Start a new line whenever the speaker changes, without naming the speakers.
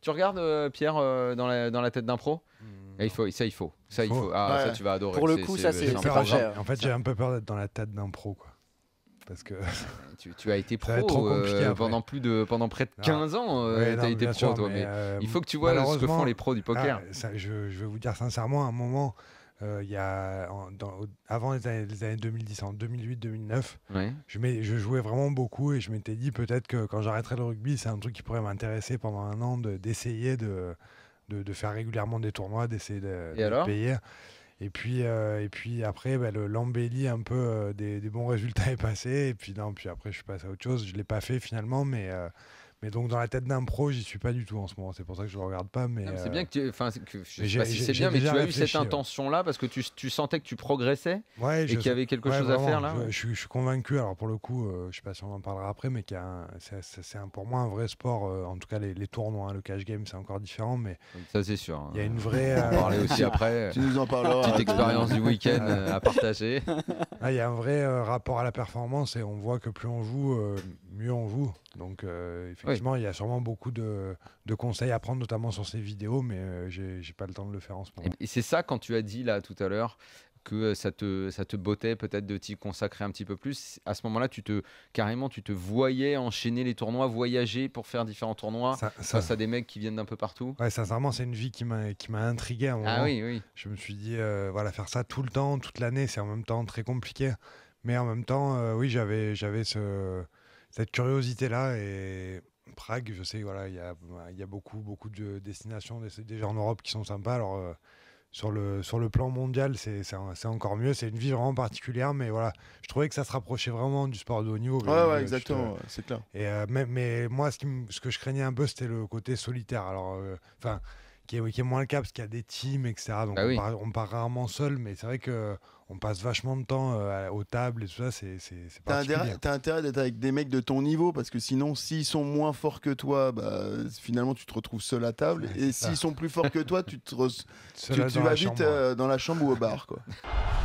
Tu regardes euh, Pierre euh, dans, la, tête d'un pro hmm. eh, ça il faut, ça il faut. Ah, ça tu vas adorer. Pour le coup, ça c'est cher.
En fait, j'ai un peu peur d'être dans la tête d'un pro, quoi. Parce que tu, as été pro euh, pendant
plus de pendant près de 15 ah. ans. été pro, toi. Mais, il faut que tu vois ce que font les pros du poker.
Ah, je, je vais vous dire sincèrement, à un moment, euh, il y a, avant les années, 2010, en 2008-2009, je, je, jouais vraiment beaucoup et je m'étais dit peut-être que quand j'arrêterai le rugby, c'est un truc qui pourrait m'intéresser pendant un an d'essayer de, de, de, faire régulièrement des tournois, d'essayer de, payer. Et puis, euh, et puis après, bah, l'embellie un peu euh, des, bons résultats est passé Et puis, non, puis après, je suis passé à autre chose. Je ne l'ai pas fait finalement, mais, mais donc dans la tête d'un pro, j'y suis pas du tout en ce moment. C'est pour ça que je le regarde pas. Mais c'est bien euh, que,
enfin, je sais pas si c'est bien, mais tu as eu cette intention-là parce que tu, tu, sentais que tu progressais et qu'il y avait quelque chose à faire là.
Je, suis convaincu. Alors pour le coup, je euh, je sais pas si on en parlera après, mais c'est pour moi un vrai sport. Euh, en tout cas, les, tournois, hein. le cash game, c'est encore différent, mais ça c'est sûr. Il y a hein. une vraie. On va parler aussi après. Tu nous en parleras. Petite expérience du week-end à partager. Ah, il y a un vrai rapport à la performance et on voit que plus on joue, mieux on joue. Donc effectivement il y a sûrement beaucoup de, conseils à prendre, notamment sur ces vidéos, mais euh, je j'ai pas le temps de le faire en ce moment.
Et c'est ça, quand tu as dit là tout à l'heure, que euh, ça te, ça te bottait peut-être de t'y consacrer un petit peu plus. À ce moment-là, tu te carrément, tu te voyais enchaîner les tournois, voyager pour faire différents tournois ça... face à des mecs qui viennent d'un peu partout.
Ouais, sincèrement, c'est une vie qui m'a qui m'a intrigué. un ah moment. Ah oui, oui. Je me suis dit, euh, voilà, faire ça tout le temps, toute l'année, c'est en même temps très compliqué, mais en même temps, oui, j'avais j'avais ce cette curiosité là et Prague, je sais, voilà, il y a, beaucoup, beaucoup de destinations déjà en Europe qui sont sympas. Alors, euh, sur, le, sur le plan mondial, c'est encore mieux. C'est une vie vraiment particulière, mais voilà, je trouvais que ça se rapprochait vraiment du sport de haut niveau. Ouais, ouais, euh, exactement, euh, c'est clair. Et, mais, moi, ce, ce que je craignais un peu, c'était le côté solitaire. Alors, enfin qui est, moins le cas parce qu'il y a des teams, etc. Donc bah on, part, rarement seul, mais c'est vrai que on passe vachement de temps euh, aux tables et tout ça. C'est T'as intérêt, intérêt d'être avec des mecs de ton niveau parce que sinon, s'ils sont moins forts que toi, bah, finalement tu te retrouves seul à table. et s'ils sont plus forts que toi, tu te tu, vas vite euh, dans la chambre ou au bar, quoi.